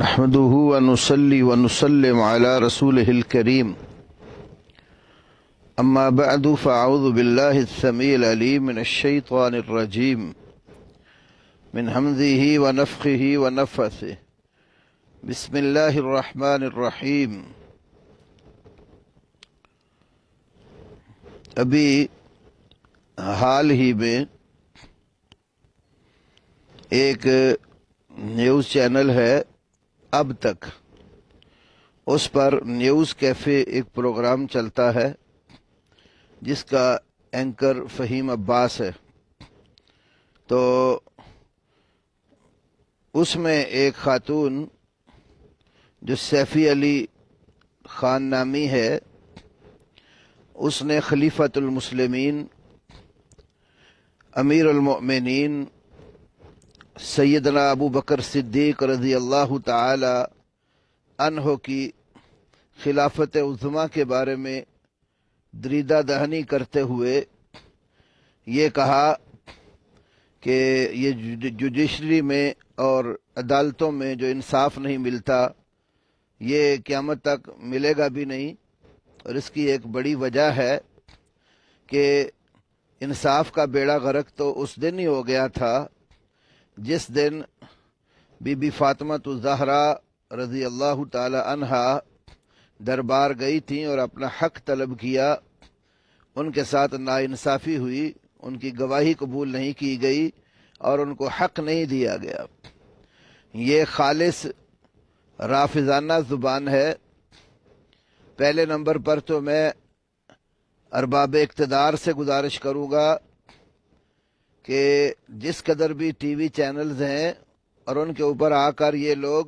نحمده ونسلم على رسوله الكريم أما بعد فأعوذ بالله السميع العليم من من الشيطان الرجيم ونفخه ونفثه بسم الله الرحمن الرحيم ابھی حال ہی میں ایک نیوز چینل ہے اب تک اس پر نیوز کیفے ایک پروگرام چلتا ہے جس کا اینکر فہیم عباس ہے تو اس میں ایک خاتون جو سیفی علی خان نامی ہے اس نے خلیفت المسلمین امیر المؤمنین سیدنا ابو بکر صدیق رضی اللہ تعالی عنہ کی خلافت عظمہ کے بارے میں دریدہ دہنی کرتے ہوئے یہ کہا کہ یہ جوڈیشری میں اور عدالتوں میں جو انصاف نہیں ملتا یہ قیامت تک ملے گا بھی نہیں اور اس کی ایک بڑی وجہ ہے کہ انصاف کا بیڑا غرق تو اس دن ہی ہو گیا تھا جس دن بی بی فاطمہ تو زہرا رضی اللہ تعالی عنہا دربار گئی تھیں اور اپنا حق طلب کیا ان کے ساتھ ناانصافی ہوئی ان کی گواہی قبول نہیں کی گئی اور ان کو حق نہیں دیا گیا یہ خالص رافضانہ زبان ہے پہلے نمبر پر تو میں ارباب اقتدار سے گزارش کروں گا کہ جس قدر بھی ٹی وی چینلز ہیں اور ان کے اوپر آ کر یہ لوگ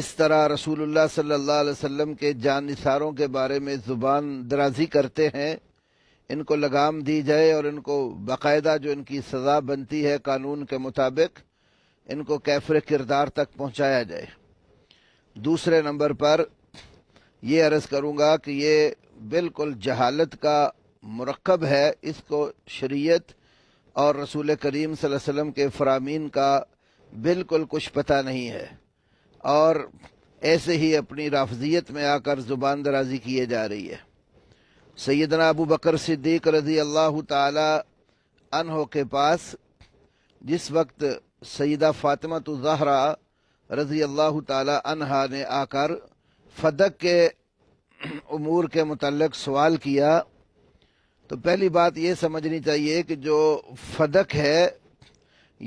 اس طرح رسول اللہ صلی اللہ علیہ وسلم کے جان نثاروں کے بارے میں زبان درازی کرتے ہیں ان کو لگام دی جائے اور ان کو باقاعدہ جو ان کی سزا بنتی ہے قانون کے مطابق ان کو کیفر کردار تک پہنچایا جائے دوسرے نمبر پر یہ عرض کروں گا کہ یہ بالکل جہالت کا مرکب ہے اس کو شریعت اور رسول کریم صلی اللہ علیہ وسلم کے فرامین کا بالکل کچھ پتہ نہیں ہے اور ایسے ہی اپنی رافضیت میں آ کر زبان درازی کیے جا رہی ہے سیدنا ابو بکر صدیق رضی اللہ تعالی عنہ کے پاس جس وقت سیدہ فاطمہ تو زہرا رضی اللہ تعالی عنہ نے آ کر فدق کے امور کے متعلق سوال کیا تو پہلی بات یہ سمجھنی چاہیے کہ جو فدق ہے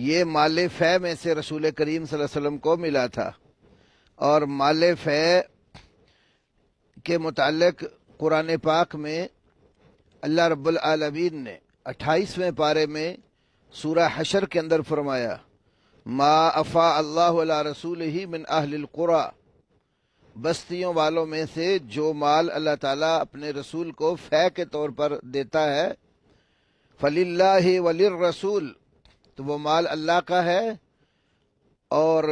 یہ مال فے میں سے رسول کریم صلی اللہ علیہ وسلم کو ملا تھا اور مال فہ کے متعلق قرآن پاک میں اللہ رب العالمین نے اٹھائیسویں پارے میں سورہ حشر کے اندر فرمایا ما افا اللہ علیہ رسول ہی من اہل القرآن بستیوں والوں میں سے جو مال اللہ تعالیٰ اپنے رسول کو فے کے طور پر دیتا ہے فلی اللہ ولی رسول تو وہ مال اللہ کا ہے اور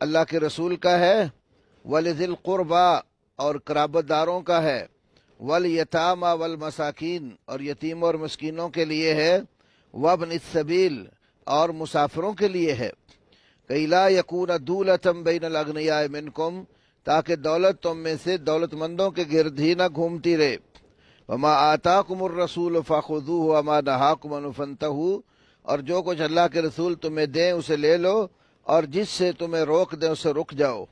اللہ کے رسول کا ہے ولز القربا اور قرابت داروں کا ہے ولیطامہ والمساکین اور یتیم اور مسکینوں کے لیے ہے وبن السبیل اور مسافروں کے لیے ہے کیلا یقون دولتم بین الاغنیاء منکم تاکہ دولت تم میں سے دولت مندوں کے گرد ہی نہ گھومتی رہے وما آتا الرسول رسول وما فاخو ہو ہما فنت اور جو کچھ اللہ کے رسول تمہیں دیں اسے لے لو اور جس سے تمہیں روک دیں اسے رک جاؤ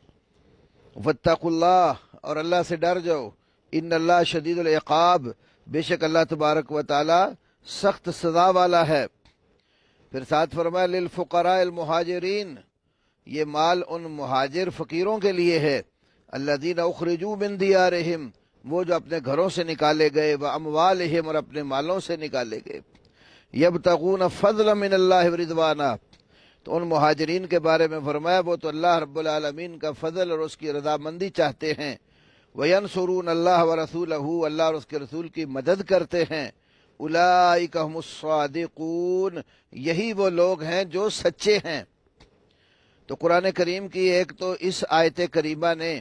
و اللہ اور اللہ سے ڈر جاؤ ان اللہ شدید العقاب بے شک اللہ تبارک و تعالی سخت سزا والا ہے پھر ساتھ فرمائے للفقراء المہاجرین یہ مال ان مہاجر فقیروں کے لیے ہے اللہ دین اخرجو بندی رحم وہ جو اپنے گھروں سے نکالے گئے وہ اموالہم اور اپنے مالوں سے نکالے گئے یبتغون فضل من اللہ رضوانہ تو ان مہاجرین کے بارے میں فرمایا وہ تو اللہ رب العالمین کا فضل اور رضامندی چاہتے ہیں مندی چاہتے اللہ و رسول اح اللہ اور اس کے رسول کی مدد کرتے ہیں الصادقون یہی وہ لوگ ہیں جو سچے ہیں تو قرآن کریم کی ایک تو اس آیت کریمہ نے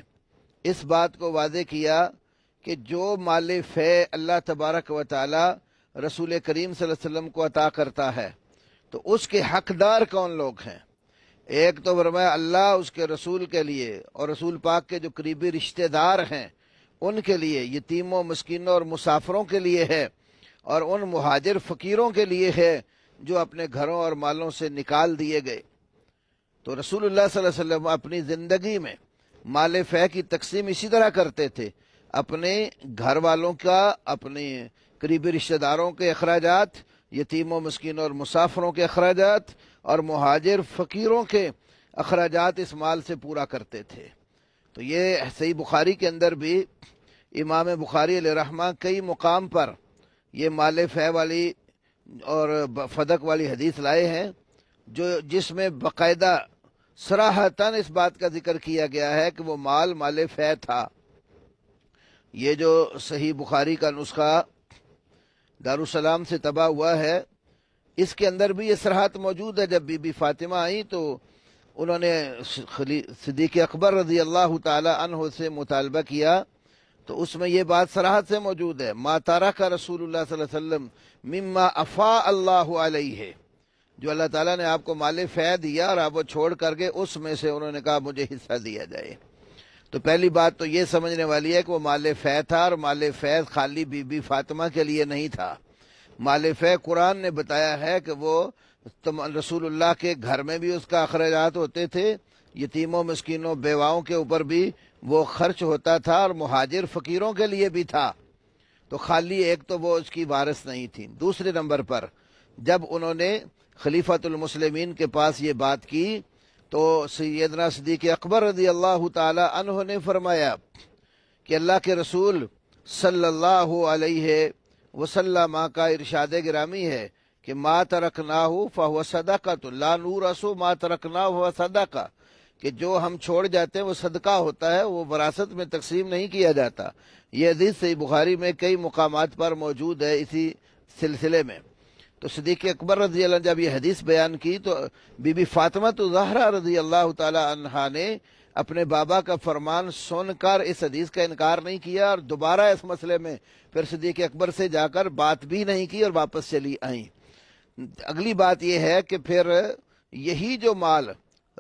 اس بات کو واضح کیا کہ جو مال اللہ تبارک و تعالی رسول کریم صلی اللہ علیہ وسلم کو عطا کرتا ہے تو اس کے حقدار کون لوگ ہیں ایک تو فرمایا اللہ اس کے رسول کے لیے اور رسول پاک کے جو قریبی رشتہ دار ہیں ان کے لیے یتیموں مسکینوں اور مسافروں کے لیے ہے اور ان مہاجر فقیروں کے لیے ہے جو اپنے گھروں اور مالوں سے نکال دیے گئے تو رسول اللہ صلی اللہ علیہ وسلم اپنی زندگی میں مال ف کی تقسیم اسی طرح کرتے تھے اپنے گھر والوں کا اپنے قریبی رشتہ داروں کے اخراجات یتیم و مسکینوں اور مسافروں کے اخراجات اور مہاجر فقیروں کے اخراجات اس مال سے پورا کرتے تھے تو یہ صحیح بخاری کے اندر بھی امام بخاری علیہ رحمٰ کئی مقام پر یہ مال فع والی اور فدق والی حدیث لائے ہیں جو جس میں باقاعدہ سراہتاً اس بات کا ذکر کیا گیا ہے کہ وہ مال مال فہ تھا یہ جو صحیح بخاری کا نسخہ دارالسلام سے تباہ ہوا ہے اس کے اندر بھی یہ سرحد موجود ہے جب بی بی فاطمہ آئی تو انہوں نے صدیق اکبر رضی اللہ تعالی عنہ سے مطالبہ کیا تو اس میں یہ بات سراحت سے موجود ہے ماتارا کا رسول اللہ وسلم مما افا اللہ علیہ جو اللہ تعالیٰ نے آپ کو مال فہ دیا اور آپ وہ چھوڑ کر کے اس میں سے انہوں نے کہا مجھے حصہ دیا جائے تو پہلی بات تو یہ سمجھنے والی ہے کہ وہ مال فی تھا اور مال فیض خالی بی بی فاطمہ کے لیے نہیں تھا مال فی بتایا ہے کہ وہ رسول اللہ کے گھر میں بھی اس کا اخراجات ہوتے تھے یتیموں مسکینوں بیواؤں کے اوپر بھی وہ خرچ ہوتا تھا اور مہاجر فقیروں کے لیے بھی تھا تو خالی ایک تو وہ اس کی وارث نہیں تھی دوسرے نمبر پر جب انہوں نے خلیفہت المسلمین کے پاس یہ بات کی تو سیدنا صدیق اکبر رضی اللہ تعالی عنہ نے فرمایا کہ اللہ کے رسول صلی اللہ علیہ وسلم کا ارشاد ہے کہ ما ترکنا ہو فہو صدقہ تو لا نور ماں ما نا فہو صدقہ کہ جو ہم چھوڑ جاتے ہیں وہ صدقہ ہوتا ہے وہ وراثت میں تقسیم نہیں کیا جاتا یہ عزیز بخاری میں کئی مقامات پر موجود ہے اسی سلسلے میں تو صدیق اکبر رضی اللہ عنہ جب یہ حدیث بیان کی تو بی بی فاطمہ تو زہرہ رضی اللہ تعالی عنہ نے اپنے بابا کا فرمان سن کر اس حدیث کا انکار نہیں کیا اور دوبارہ اس مسئلے میں پھر صدیق اکبر سے جا کر بات بھی نہیں کی اور واپس چلی آئیں اگلی بات یہ ہے کہ پھر یہی جو مال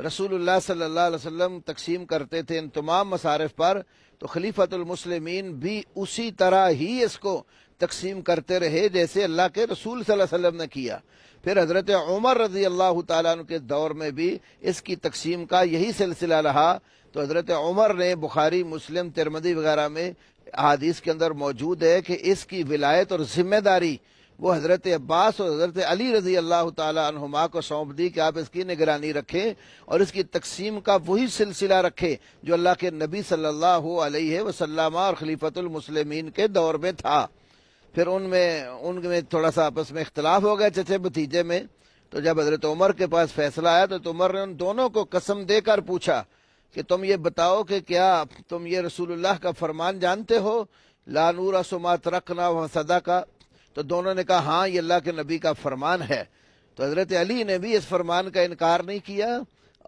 رسول اللہ صلی اللہ علیہ وسلم تقسیم کرتے تھے ان تمام مصارف پر تو خلیفت المسلمین بھی اسی طرح ہی اس کو تقسیم کرتے رہے جیسے اللہ کے رسول صلی اللہ علیہ وسلم نے کیا پھر حضرت عمر رضی اللہ تعالیٰ عنہ کے دور میں بھی اس کی تقسیم کا یہی سلسلہ رہا تو حضرت عمر نے بخاری مسلم ترمدی وغیرہ میں حدیث کے اندر موجود ہے کہ اس کی ولایت اور ذمہ داری وہ حضرت عباس اور حضرت علی رضی اللہ تعالیٰ عنہما کو سونپ دی کہ آپ اس کی نگرانی رکھیں اور اس کی تقسیم کا وہی سلسلہ رکھیں جو اللہ کے نبی صلی اللہ علیہ وسلم اور خلیفۃ المسلمین کے دور میں تھا پھر ان میں ان میں تھوڑا سا آپس میں اختلاف ہو گئے چچے بھتیجے میں تو جب حضرت عمر کے پاس فیصلہ آیا تو عمر نے ان دونوں کو قسم دے کر پوچھا کہ تم یہ بتاؤ کہ کیا تم یہ رسول اللہ کا فرمان جانتے ہو لہ سمات رکھنا سدا کا تو دونوں نے کہا ہاں یہ اللہ کے نبی کا فرمان ہے تو حضرت علی نے بھی اس فرمان کا انکار نہیں کیا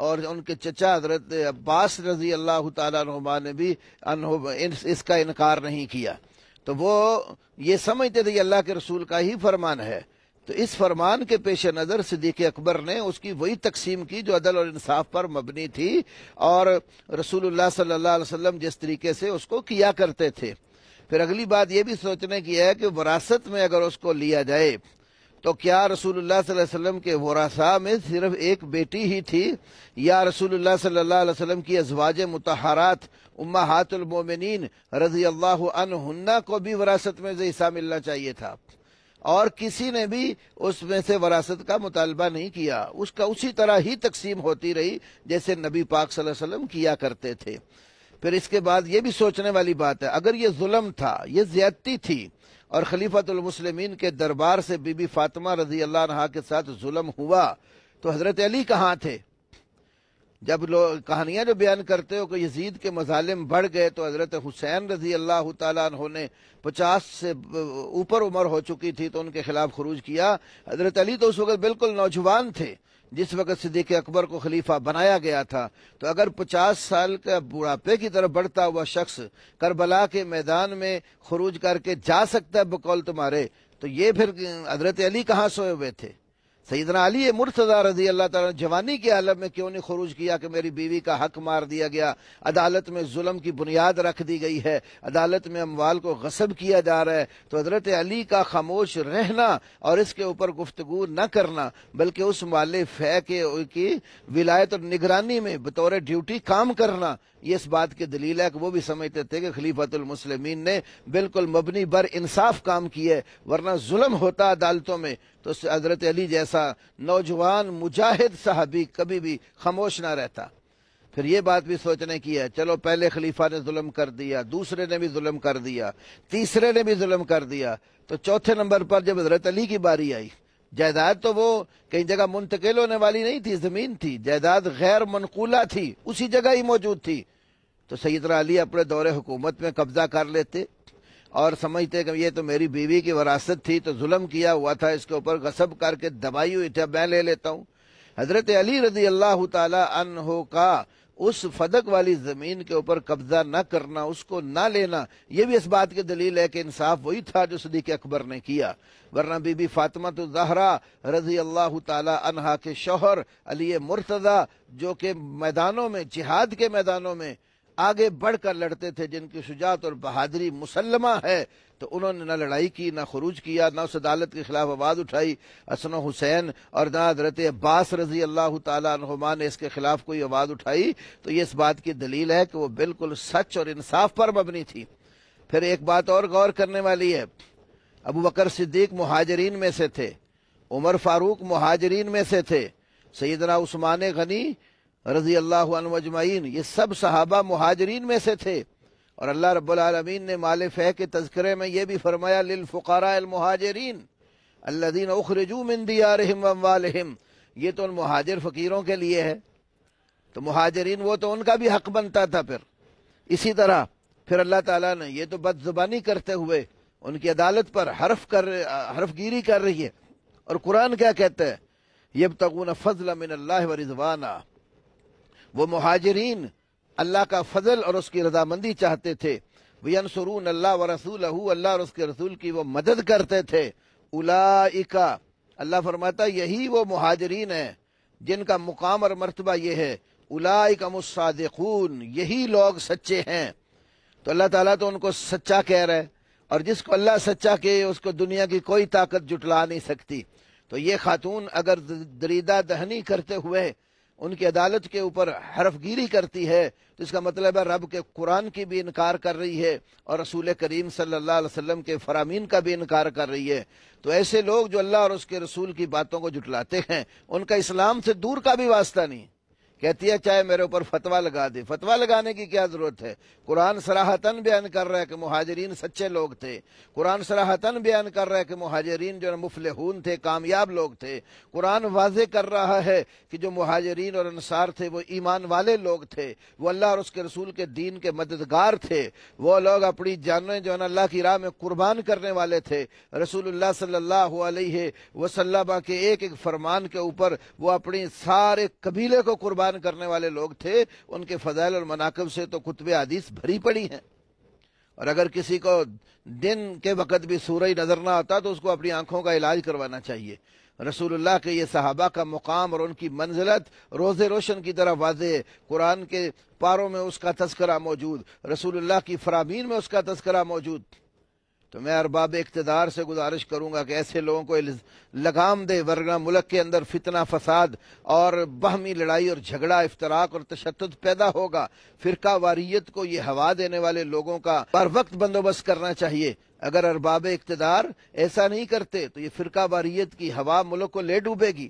اور ان کے چچا حضرت عباس رضی اللہ تعالیٰ نعماء نے بھی اس کا انکار نہیں کیا تو وہ یہ سمجھتے تھے کہ اللہ کے رسول کا ہی فرمان ہے تو اس فرمان کے پیش نظر صدیق اکبر نے اس کی وہی تقسیم کی جو عدل اور انصاف پر مبنی تھی اور رسول اللہ صلی اللہ علیہ وسلم جس طریقے سے اس کو کیا کرتے تھے پھر اگلی بات یہ بھی سوچنے کی ہے کہ وراثت میں اگر اس کو لیا جائے تو کیا رسول اللہ صلی اللہ علیہ وسلم کے میں صرف ایک بیٹی ہی تھی یا رسول اللہ صلی اللہ علیہ وسلم کی ازواج متحرات امہات المومنین رضی اللہ کو بھی وراثت میں حصہ ملنا چاہیے تھا اور کسی نے بھی اس میں سے وراثت کا مطالبہ نہیں کیا اس کا اسی طرح ہی تقسیم ہوتی رہی جیسے نبی پاک صلی اللہ علیہ وسلم کیا کرتے تھے پھر اس کے بعد یہ بھی سوچنے والی بات ہے اگر یہ ظلم تھا یہ زیادتی تھی اور خلیفۃ المسلمین کے دربار سے بی بی فاطمہ رضی اللہ عنہ کے ساتھ ظلم ہوا تو حضرت علی کہاں تھے جب لوگ کہانیاں جو بیان کرتے ہو کہ یزید کے مظالم بڑھ گئے تو حضرت حسین رضی اللہ تعالیٰ عنہ نے پچاس سے اوپر عمر ہو چکی تھی تو ان کے خلاف خروج کیا حضرت علی تو اس وقت بالکل نوجوان تھے جس وقت صدیق اکبر کو خلیفہ بنایا گیا تھا تو اگر پچاس سال کا بڑھاپے کی طرف بڑھتا ہوا شخص کربلا کے میدان میں خروج کر کے جا سکتا ہے بقول تمہارے تو یہ پھر حضرت علی کہاں سوئے ہوئے تھے سیدنا علی مرتضی رضی اللہ تعالیٰ جوانی میں کیوں نہیں خروج کیا کہ میری بیوی کا حق مار دیا گیا عدالت میں ظلم کی بنیاد رکھ دی گئی ہے عدالت میں اموال کو غصب کیا جا رہا ہے تو حضرت علی کا خاموش رہنا اور اس کے اوپر گفتگو نہ کرنا بلکہ اس مال پھینک کے ولایت اور نگرانی میں بطور ڈیوٹی کام کرنا یہ اس بات کی دلیل ہے کہ وہ بھی سمجھتے تھے کہ خلیفت المسلمین نے بالکل مبنی بر انصاف کام کیے ہے ورنہ ظلم ہوتا عدالتوں میں تو حضرت علی جیسا نوجوان مجاہد صحابی کبھی بھی خاموش نہ رہتا پھر یہ بات بھی سوچنے کی ہے چلو پہلے خلیفہ نے ظلم کر دیا دوسرے نے بھی ظلم کر دیا تیسرے نے بھی ظلم کر دیا تو چوتھے نمبر پر جب حضرت علی کی باری آئی جائیداد تو وہ کئی جگہ منتقل ہونے والی نہیں تھی زمین تھی جائیداد غیر منقولہ تھی اسی جگہ ہی موجود تھی تو سیدنا علی اپنے دور حکومت میں قبضہ کر لیتے اور سمجھتے کہ یہ تو میری بیوی کی وراثت تھی تو ظلم کیا ہوا تھا اس کے اوپر غصب کر کے دبائی ہوئی تھی میں لے لیتا ہوں حضرت علی رضی اللہ تعالی عنہ کا اس فدق والی زمین کے اوپر قبضہ نہ کرنا اس کو نہ لینا یہ بھی اس بات کی دلیل ہے کہ انصاف وہی تھا جو صدیق اکبر نے کیا ورنہ بی بی فاطمہ تو زہرا رضی اللہ تعالی عنہ کے شوہر علی مرتضی جو کہ میدانوں میں جہاد کے میدانوں میں آگے بڑھ کر لڑتے تھے جن کی شجاعت اور بہادری مسلمہ ہے تو انہوں نے نہ لڑائی کی نہ خروج کیا نہ اس عدالت کے خلاف آواز اٹھائی اسن حسین اور نہ حضرت عباس رضی اللہ تعالیٰ عنہما نے اس کے خلاف کوئی آواز اٹھائی تو یہ اس بات کی دلیل ہے کہ وہ بالکل سچ اور انصاف پر مبنی تھی پھر ایک بات اور غور کرنے والی ہے ابو بکر صدیق مہاجرین میں سے تھے عمر فاروق مہاجرین میں سے تھے سیدنا عثمان غنی رضی اللہ عنہ اجمعین یہ سب صحابہ مہاجرین میں سے تھے اور اللہ رب العالمین نے مال فہ کے تذکرے میں یہ بھی فرمایا للفقراء المہاجرین الذین من دیارہم اخرجویٰ یہ تو ان مہاجر فقیروں کے لیے ہے تو مہاجرین وہ تو ان کا بھی حق بنتا تھا پھر اسی طرح پھر اللہ تعالیٰ نے یہ تو بد زبانی کرتے ہوئے ان کی عدالت پر حرف کر حرف گیری کر رہی ہے اور قرآن کیا کہتا ہے یبتغون تغون فضل اللہ و رضوانہ وہ مہاجرین اللہ کا فضل اور اس کی رضامندی چاہتے تھے اللہ اللَّهُ رسول اللہ اور اس کے رسول کی وہ مدد کرتے تھے اللہ اللہ فرماتا یہی وہ مہاجرین ہیں جن کا مقام اور مرتبہ یہ ہے الاصاد خون یہی لوگ سچے ہیں تو اللہ تعالیٰ تو ان کو سچا کہہ رہے اور جس کو اللہ سچا کہے اس کو دنیا کی کوئی طاقت جٹلا نہیں سکتی تو یہ خاتون اگر دریدہ دہنی کرتے ہوئے ان کی عدالت کے اوپر حرف گیری کرتی ہے تو اس کا مطلب ہے رب کے قرآن کی بھی انکار کر رہی ہے اور رسول کریم صلی اللہ علیہ وسلم کے فرامین کا بھی انکار کر رہی ہے تو ایسے لوگ جو اللہ اور اس کے رسول کی باتوں کو جٹلاتے ہیں ان کا اسلام سے دور کا بھی واسطہ نہیں کہتی ہے چاہے میرے اوپر فتوہ لگا دے فتوہ لگانے کی کیا ضرورت ہے قرآن سراہتاً بیان کر رہا ہے کہ مہاجرین سچے لوگ تھے قرآن سراہتاً بیان کر رہا ہے کہ مہاجرین جو مفلحون تھے کامیاب لوگ تھے قرآن واضح کر رہا ہے کہ جو مہاجرین اور انصار تھے وہ ایمان والے لوگ تھے وہ اللہ اور اس کے رسول کے دین کے مددگار تھے وہ لوگ اپنی جانویں جو ہے کی راہ میں قربان کرنے والے تھے رسول اللہ صلی اللہ علیہ وسلم کے ایک ایک فرمان کے اوپر وہ اپنی سارے قبیلے کو قربان بیان کرنے والے لوگ تھے ان کے فضائل اور مناقب سے تو کتب بھری پڑی ہیں اور اگر کسی کو دن کے وقت بھی نظر نہ آتا تو اس کو اپنی آنکھوں کا علاج کروانا چاہیے رسول اللہ کے یہ صحابہ کا مقام اور ان کی منزلت روز روشن کی طرح واضح ہے قرآن کے پاروں میں اس کا تذکرہ موجود رسول اللہ کی فرامین میں اس کا تذکرہ موجود تو میں ارباب اقتدار سے گزارش کروں گا کہ ایسے لوگوں کو لگام دے ورگنا ملک کے اندر فتنہ فساد اور باہمی لڑائی اور جھگڑا افتراق اور تشدد پیدا ہوگا فرقہ واریت کو یہ ہوا دینے والے لوگوں کا بر وقت بندوبست کرنا چاہیے اگر ارباب اقتدار ایسا نہیں کرتے تو یہ فرقہ واریت کی ہوا ملک کو لے ڈوبے گی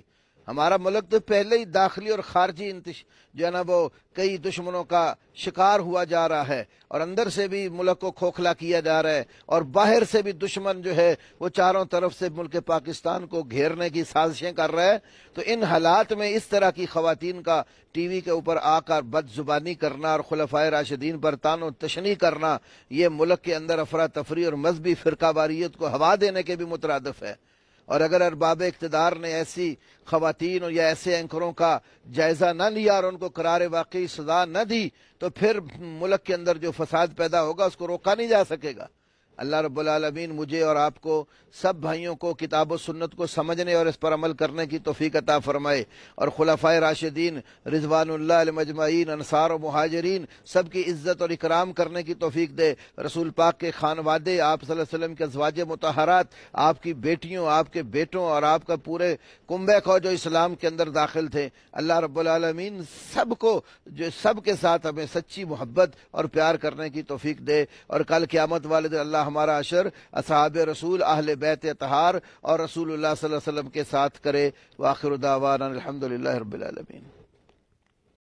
ہمارا ملک تو پہلے ہی داخلی اور خارجی انتش جو ہے نا وہ کئی دشمنوں کا شکار ہوا جا رہا ہے اور اندر سے بھی ملک کو کھوکھلا کیا جا رہا ہے اور باہر سے بھی دشمن جو ہے وہ چاروں طرف سے ملک پاکستان کو گھیرنے کی سازشیں کر رہا ہے تو ان حالات میں اس طرح کی خواتین کا ٹی وی کے اوپر آ کر بد زبانی کرنا اور خلفۂ راشدین پر تان و تشنی کرنا یہ ملک کے اندر افراتفری اور مذہبی فرقہ واریت کو ہوا دینے کے بھی مترادف ہے اور اگر ارباب اقتدار نے ایسی خواتین اور یا ایسے اینکروں کا جائزہ نہ لیا اور ان کو قرار واقعی سزا نہ دی تو پھر ملک کے اندر جو فساد پیدا ہوگا اس کو روکا نہیں جا سکے گا اللہ رب العالمین مجھے اور آپ کو سب بھائیوں کو کتاب و سنت کو سمجھنے اور اس پر عمل کرنے کی توفیق عطا فرمائے اور خلفاء راشدین رضوان اللہ انصار و مہاجرین سب کی عزت اور اکرام کرنے کی توفیق دے رسول پاک کے خان وادے آپ صلی اللہ علیہ وسلم کے ازواج متحرات آپ کی بیٹیوں آپ کے بیٹوں اور آپ کا پورے کنبے کو جو اسلام کے اندر داخل تھے اللہ رب العالمین سب کو جو سب کے ساتھ ہمیں سچی محبت اور پیار کرنے کی توفیق دے اور کل قیامت والد اللہ ہمارا عشر اصحاب رسول اہل بیت بیتہ اور رسول اللہ صلی اللہ علیہ وسلم کے ساتھ کرے واخر دعوانا الحمد رب العالمین